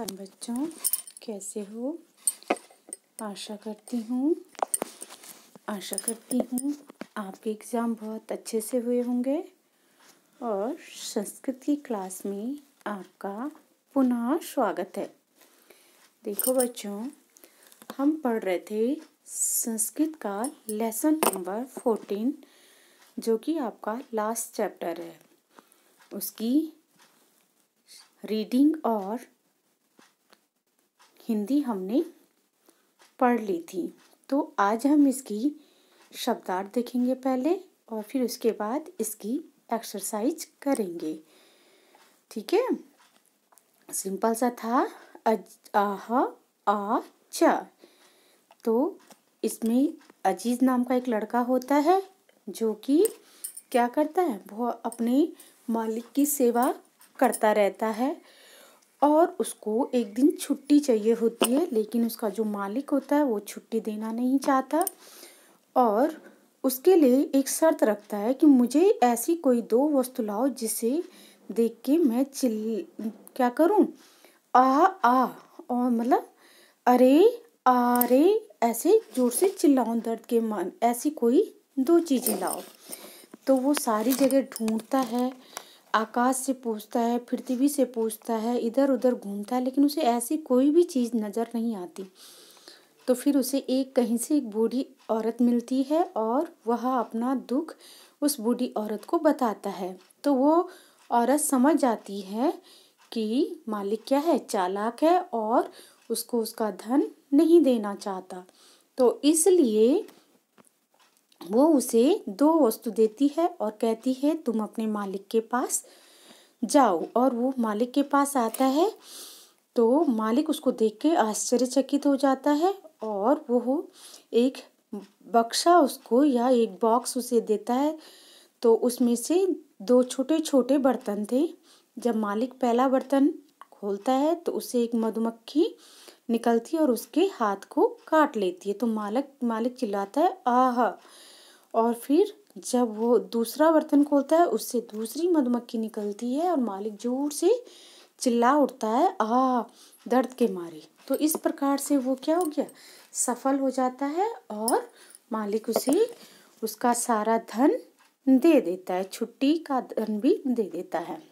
नमस्कार बच्चों कैसे हो आशा करती हूँ आशा करती हूँ आपके एग्ज़ाम बहुत अच्छे से हुए होंगे और संस्कृत की क्लास में आपका पुनः स्वागत है देखो बच्चों हम पढ़ रहे थे संस्कृत का लेसन नंबर फोर्टीन जो कि आपका लास्ट चैप्टर है उसकी रीडिंग और हिंदी हमने पढ़ ली थी तो आज हम इसकी शब्दार्थ देखेंगे पहले और फिर उसके बाद इसकी एक्सरसाइज करेंगे ठीक है सिंपल सा था आह आ च तो इसमें अजीज नाम का एक लड़का होता है जो कि क्या करता है वो अपने मालिक की सेवा करता रहता है और उसको एक दिन छुट्टी चाहिए होती है लेकिन उसका जो मालिक होता है वो छुट्टी देना नहीं चाहता और उसके लिए एक शर्त रखता है कि मुझे ऐसी कोई दो वस्तु लाओ जिसे देख के मैं चिल क्या करूं आ आ और मतलब अरे आ रे ऐसे जोर से चिल्लाऊं दर्द के मन ऐसी कोई दो चीज़ें लाओ तो वो सारी जगह ढूंढता है आकाश से पूछता है पृथ्वी से पूछता है इधर उधर घूमता है लेकिन उसे ऐसी कोई भी चीज़ नज़र नहीं आती तो फिर उसे एक कहीं से एक बूढ़ी औरत मिलती है और वह अपना दुख उस बूढ़ी औरत को बताता है तो वो औरत समझ जाती है कि मालिक क्या है चालाक है और उसको उसका धन नहीं देना चाहता तो इसलिए वो उसे दो वस्तु देती है और कहती है तुम अपने मालिक के पास जाओ और वो मालिक के पास आता है तो मालिक उसको देख के आश्चर्यचकित हो जाता है और वो एक बक्शा उसको या एक बॉक्स उसे देता है तो उसमें से दो छोटे छोटे बर्तन थे जब मालिक पहला बर्तन खोलता है तो उसे एक मधुमक्खी निकलती है और उसके हाथ को काट लेती है तो मालिक मालिक चिल्लाता है आह और फिर जब वो दूसरा बर्तन खोलता है उससे दूसरी मधुमक्खी निकलती है और मालिक जोर से चिल्ला उठता है आ दर्द के मारे तो इस प्रकार से वो क्या हो गया सफल हो जाता है और मालिक उसे उसका सारा धन दे देता है छुट्टी का धन भी दे देता है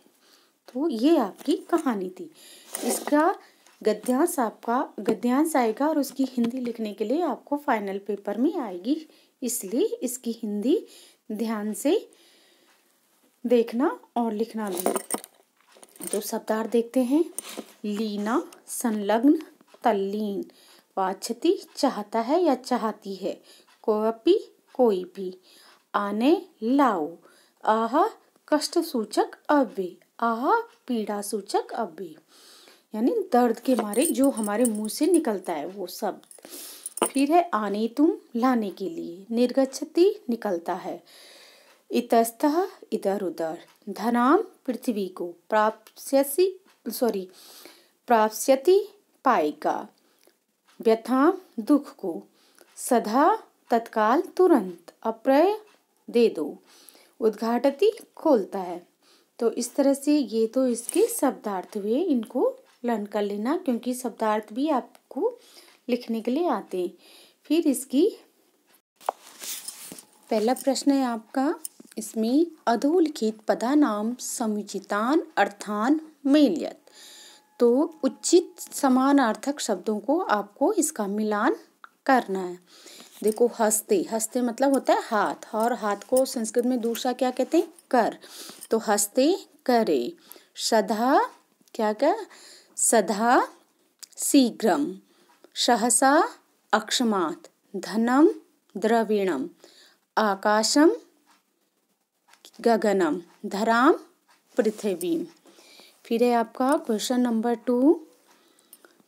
तो ये आपकी कहानी थी इसका गद्यांश आपका गद्यांश आएगा और उसकी हिंदी लिखने के लिए आपको फाइनल पेपर में आएगी इसलिए इसकी हिंदी ध्यान से देखना और लिखना भी तो शब्दार्थ देखते हैं लीना संलग्न तल्लीन वाचती चाहता है या चाहती है कोपी कोई भी आने लाओ आह कष्ट सूचक अव्य आह पीड़ा सूचक अव्य यानी दर्द के मारे जो हमारे मुंह से निकलता है वो शब्द फिर है आने तुम लाने के लिए निर्गछति निकलता है इतस्त इधर उधर धनाम पृथ्वी को प्राप्स्यसी सॉरी प्राप्स्यति पाएगा व्यथाम दुख को सदा तत्काल तुरंत अप्रय दे दो उद्घाटती खोलता है तो इस तरह से ये तो इसके शब्दार्थ हुए इनको लर्न कर लेना क्योंकि शब्दार्थ भी आपको लिखने के लिए आते हैं फिर इसकी पहला प्रश्न है आपका इसमें अधोलिखित नाम समुचितान अर्थान मेलियत तो उचित समानार्थक शब्दों को आपको इसका मिलान करना है देखो हस्ते हस्ते मतलब होता है हाथ और हाथ को संस्कृत में दूसरा क्या कहते हैं कर तो हस्ते करे सदा क्या क्या सदा शीघ्र सहसा अक्षमा धन द्रविण आकाशम गगनम धराम पृथ्वी फिर है आपका क्वेश्चन नंबर टू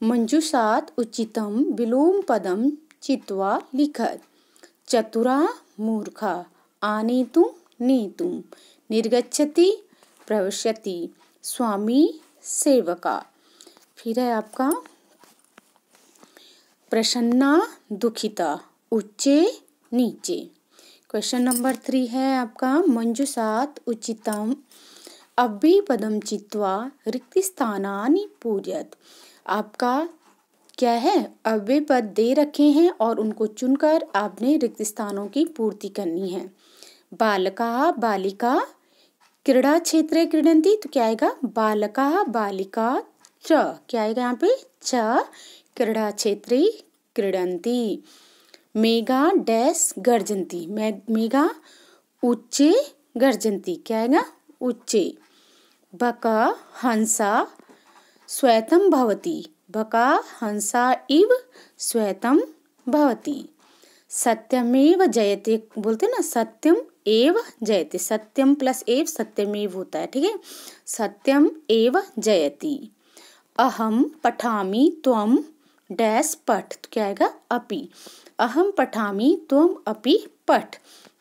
मंजुषात उचितम विलोम पदम चित्वा लिखत चतुरा मूर्खा आनेतु नेतु निर्गछति प्रवश्यति स्वामी सेवका फिर है आपका प्रसन्ना दुखिता उच्चे नीचे क्वेश्चन नंबर थ्री है आपका मंजुसात उचितम अभी पदम चित्वा रिक्त स्थानानि पूजत आपका क्या है अव्य पद दे रखे हैं और उनको चुनकर आपने रिक्त स्थानों की पूर्ति करनी है बालका बालिका क्रीड़ा क्षेत्र क्रीडंती तो क्या आएगा बालका बालिका च क्या आएगा यहाँ पे च क्रीड़ा क्षेत्री क्रीडंती मेगा डैश गर्जंती मे, मेगा उच्चे गर्जंती क्या आएगा उच्चे बका हंसा श्वेतम भवती बका हंसा इव श्वेतम भवती सत्यमेव जयते बोलते ना सत्यम एव जयते सत्यम प्लस एव सत्यमेव होता है ठीक है सत्यम एव जयती अहम पठामी त्वम डैश पठ तो क्या आएगा अपि अहम पठामी त्वम अपि पठ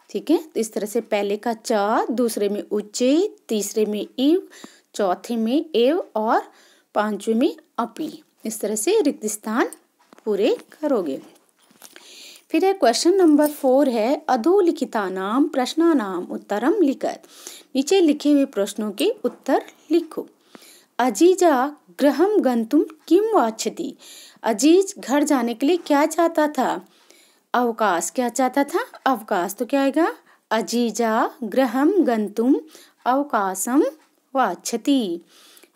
ठीक है तो इस तरह से पहले का च दूसरे में उच्चे तीसरे में इव चौथे में एव और पांचवे में अपि इस तरह से रिक्त स्थान पूरे करोगे फिर है क्वेश्चन नंबर फोर है अधोलिखिता नाम नाम उत्तरम लिखत नीचे लिखे हुए प्रश्नों के उत्तर लिखो अजीजा गृहम गंतुम किम वाचति अजीज घर जाने के लिए क्या चाहता था अवकाश क्या चाहता था अवकाश तो क्या आएगा अजीजा गृहम गंतुम अवकाशम वाचति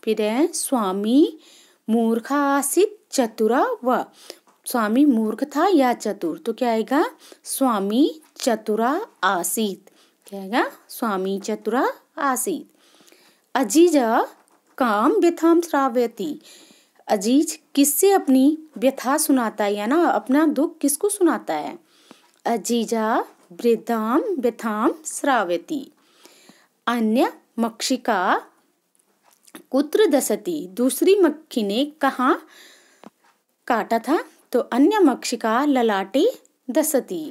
फिर है स्वामी मूर्ख आसित चतुरा व स्वामी मूर्ख था या चतुर तो क्या आएगा स्वामी चतुरा आसित क्या आएगा स्वामी चतुरा आसित अजीजा काम व्यथाम श्रावयति अजीज किससे अपनी व्यथा सुनाता है या ना अपना दुख किसको सुनाता है अजीजा वृद्धाम व्यथाम श्रावयति अन्य मक्षिका कुत्र दसती दूसरी मक्खी ने कहा काटा था तो अन्य मक्षिका ललाटे दसती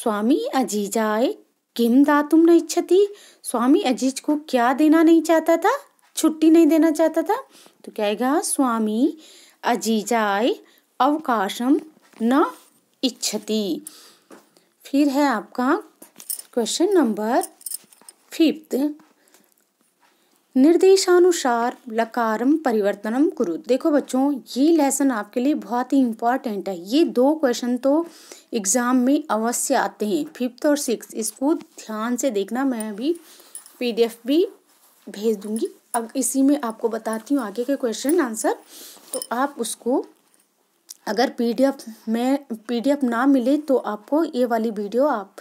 स्वामी अजीजाए किम दातुम न इच्छती स्वामी अजीज को क्या देना नहीं चाहता था छुट्टी नहीं देना चाहता था तो क्या स्वामी अजीजाय अवकाशम न इच्छति फिर है आपका क्वेश्चन नंबर फिफ्थ निर्देशानुसार लकारम परिवर्तनम करो देखो बच्चों ये लेसन आपके लिए बहुत ही इम्पॉर्टेंट है ये दो क्वेश्चन तो एग्ज़ाम में अवश्य आते हैं फिफ्थ और सिक्स इसको ध्यान से देखना मैं अभी पीडीएफ भी भेज दूंगी अब इसी में आपको बताती हूँ आगे के क्वेश्चन आंसर तो आप उसको अगर पीडीएफ में पीडीएफ ना मिले तो आपको ये वाली वीडियो आप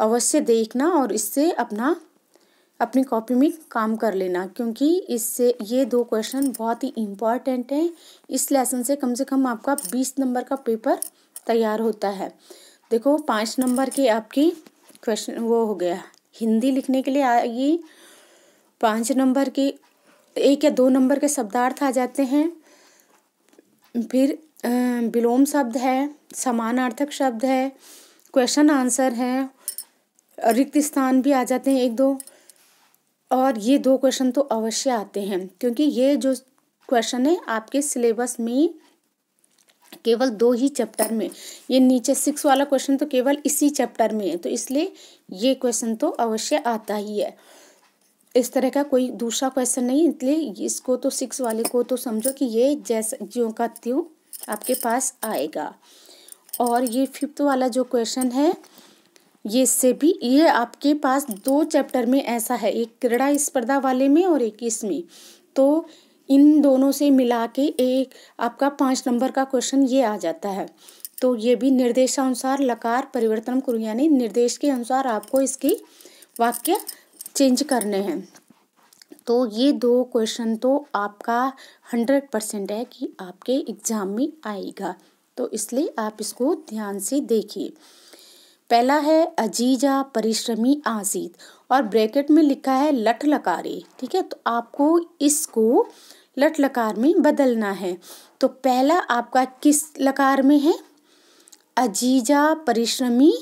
अवश्य देखना और इससे अपना अपनी कॉपी में काम कर लेना क्योंकि इससे ये दो क्वेश्चन बहुत ही इम्पॉर्टेंट हैं इस लेसन से कम से कम आपका बीस नंबर का पेपर तैयार होता है देखो पाँच नंबर के आपकी क्वेश्चन वो हो गया हिंदी लिखने के लिए आएगी पाँच नंबर के एक या दो नंबर के शब्दार्थ आ जाते हैं फिर विलोम शब्द है समानार्थक शब्द है क्वेश्चन आंसर है रिक्त स्थान भी आ जाते हैं एक दो और ये दो क्वेश्चन तो अवश्य आते हैं क्योंकि ये जो क्वेश्चन है आपके सिलेबस में केवल दो ही चैप्टर में ये नीचे सिक्स वाला क्वेश्चन तो केवल इसी चैप्टर में है तो इसलिए ये क्वेश्चन तो अवश्य आता ही है इस तरह का कोई दूसरा क्वेश्चन नहीं इसलिए इसको तो सिक्स वाले को तो समझो कि ये जैसा जो का त्यों आपके पास आएगा और ये फिफ्थ वाला जो क्वेश्चन है ये से भी ये आपके पास दो चैप्टर में ऐसा है एक क्रीड़ा स्पर्धा वाले में और एक इसमें तो इन दोनों से मिला के एक आपका पाँच नंबर का क्वेश्चन ये आ जाता है तो ये भी निर्देशानुसार लकार परिवर्तन करूँ यानी निर्देश के अनुसार आपको इसकी वाक्य चेंज करने हैं तो ये दो क्वेश्चन तो आपका हंड्रेड परसेंट है कि आपके एग्ज़ाम में आएगा तो इसलिए आप इसको ध्यान से देखिए पहला है अजीजा परिश्रमी आजीत और ब्रैकेट में लिखा है लठ लकारी ठीक है तो आपको इसको लठ लकार में बदलना है तो पहला आपका किस लकार में है अजीजा परिश्रमी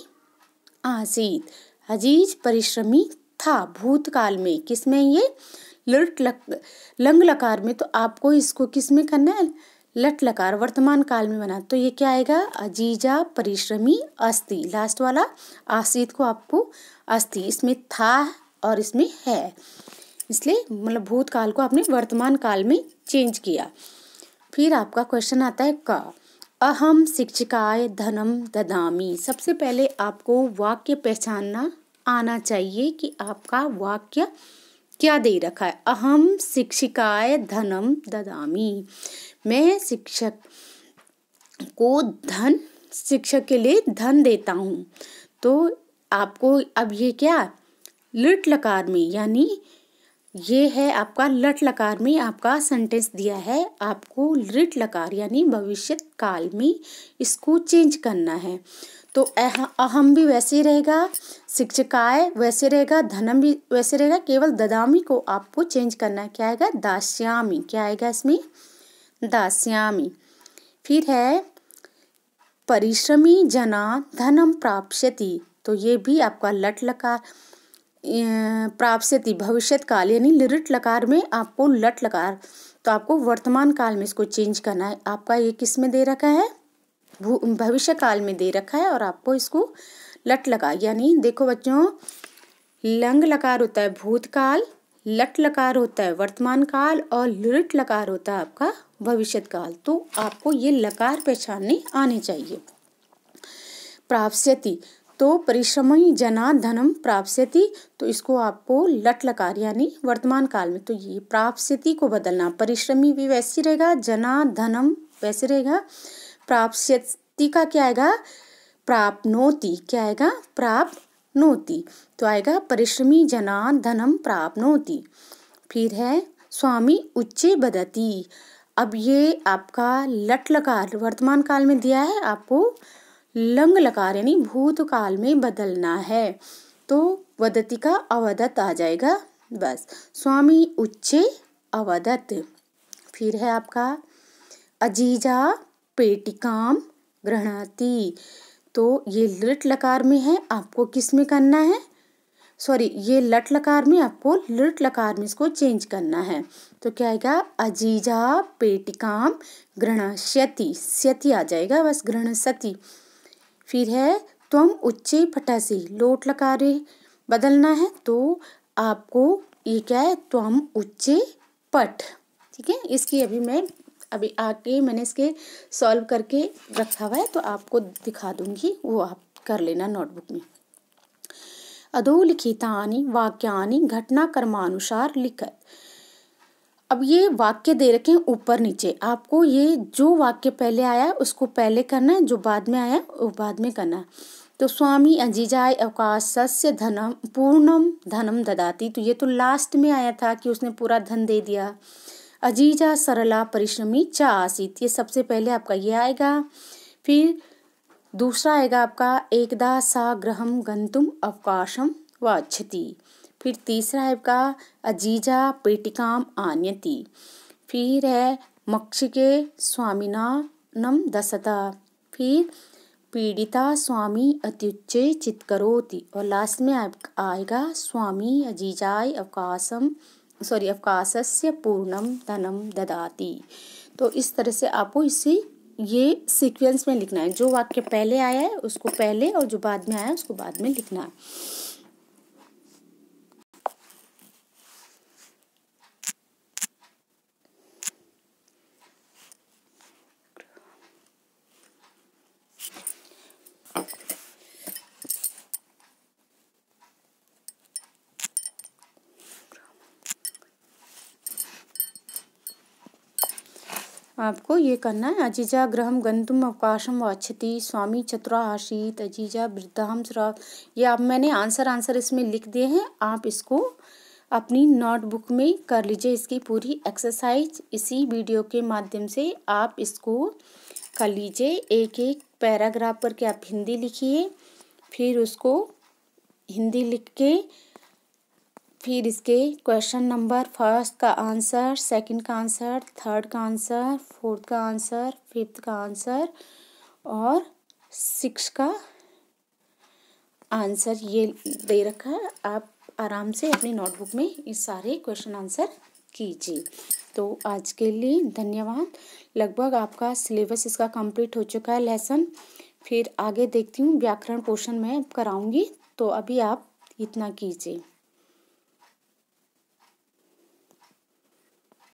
आजीज अजीज परिश्रमी था भूतकाल में किस में ये लट लक लंग लकार में तो आपको इसको किस में करना है लट लकार वर्तमान काल में बना तो ये क्या आएगा अजीजा परिश्रमी अस्थि लास्ट वाला आशीत को आपको अस्थि इसमें था और इसमें है इसलिए मतलब भूतकाल को आपने वर्तमान काल में चेंज किया फिर आपका क्वेश्चन आता है का अहम शिक्षिकाय धनम ददामी सबसे पहले आपको वाक्य पहचानना आना चाहिए कि आपका वाक्य क्या दे रखा है अहम शिक्षिकाय धनम ददामी मैं शिक्षक को धन शिक्षक के लिए धन देता हूँ तो आपको अब ये क्या लिट लकार में यानी ये है आपका लट लकार में आपका सेंटेंस दिया है आपको लिट लकार यानी भविष्य काल में इसको चेंज करना है तो अहम भी वैसे ही रहेगा शिक्षकाय वैसे रहेगा धनम भी वैसे रहेगा केवल ददामी को आपको चेंज करना है क्या आएगा दास्यामी क्या आएगा इसमें दास्यामी फिर है परिश्रमी जना धनम प्राप्यति तो ये भी आपका लट लकार प्राप्स्यति भविष्य काल यानी लिरिट लकार में आपको लट लकार तो आपको वर्तमान काल में इसको चेंज करना है आपका ये किस में दे रखा है भविष्य काल में दे रखा है और आपको इसको लट लकार यानी देखो बच्चों लंग लकार होता है भूतकाल लट लकार होता है वर्तमान काल और लिट लकार होता है आपका भविष्य काल तो आपको ये लकार पहचानने आने चाहिए प्राप्त तो परिश्रम ही जना धनम प्राप्स्यति तो इसको आपको लट लकार यानी वर्तमान काल में तो ये प्राप्स्यति को बदलना परिश्रमी भी वैसे रहेगा जना धनम वैसे रहेगा प्राप्स्यति का क्या आएगा प्राप्नोति क्या आएगा प्राप्नोति तो आएगा परिश्रमी जना धनम प्राप्नोति फिर है स्वामी उच्चे बदती अब ये आपका लट लकार वर्तमान काल में दिया है आपको लंग लकार यानी भूतकाल में बदलना है तो वदति का अवदत आ जाएगा बस स्वामी उच्चे अवदत फिर है आपका अजीजा पेटिकाम ग्रहणाती तो ये लट लकार में है आपको किस में करना है सॉरी ये लट लकार में आपको लट लकार में इसको चेंज करना है तो क्या आएगा अजीजा पेटिकाम ग्रहणस्यति स्यति आ जाएगा बस सती फिर है त्वम उच्चे फटासी लोट लकारे बदलना है तो आपको ये क्या है त्वम उच्चे पट ठीक है इसकी अभी मैं अभी आके मैंने इसके सॉल्व करके रखा हुआ है तो आपको दिखा दूंगी वो आप कर लेना नोटबुक में अधोलिखितानी वाक्यानि घटनाक्रमानुसार लिखत अब ये वाक्य दे रखे हैं ऊपर नीचे आपको ये जो वाक्य पहले आया है उसको पहले करना है जो बाद में आया वो बाद में करना है तो स्वामी अजीजाय सस्य धनम पूर्णम धनम ददाती तो ये तो लास्ट में आया था कि उसने पूरा धन दे दिया अजीजा सरला परिश्रमी चा आसित ये सबसे पहले आपका ये आएगा फिर दूसरा आएगा आपका एकदा सा ग्रहम गंतुम अवकाशम व अच्छती फिर तीसरा है आपका अजीजा पेटिकाम आन्यति फिर है मक्षिके स्वामिनानम दसता फिर पीड़िता स्वामी अत्युच्चे चित करोती और लास्ट में आएगा स्वामी अजीजाय अवकाशम सॉरी अवकाशस्य पूर्णम धनम ददाती तो इस तरह से आपको इसे ये सीक्वेंस में लिखना है जो वाक्य पहले आया है उसको पहले और जो बाद में आया है उसको बाद में लिखना है आपको ये करना है अजीजा ग्रहम गंतुम अवकाशम वाक्षति स्वामी चतुराशीत अजीजा वृद्धाम श्राव ये आप मैंने आंसर आंसर इसमें लिख दिए हैं आप इसको अपनी नोटबुक में कर लीजिए इसकी पूरी एक्सरसाइज इसी वीडियो के माध्यम से आप इसको कर लीजिए एक एक पैराग्राफ पर के आप हिंदी लिखिए फिर उसको हिंदी लिख के फिर इसके क्वेश्चन नंबर फर्स्ट का आंसर सेकंड का आंसर थर्ड का आंसर फोर्थ का आंसर फिफ्थ का आंसर और सिक्स का आंसर ये दे रखा है आप आराम से अपनी नोटबुक में ये सारे क्वेश्चन आंसर कीजिए तो आज के लिए धन्यवाद लगभग आपका सिलेबस इसका कंप्लीट हो चुका है लेसन फिर आगे देखती हूँ व्याकरण पोर्शन में कराऊंगी तो अभी आप इतना कीजिए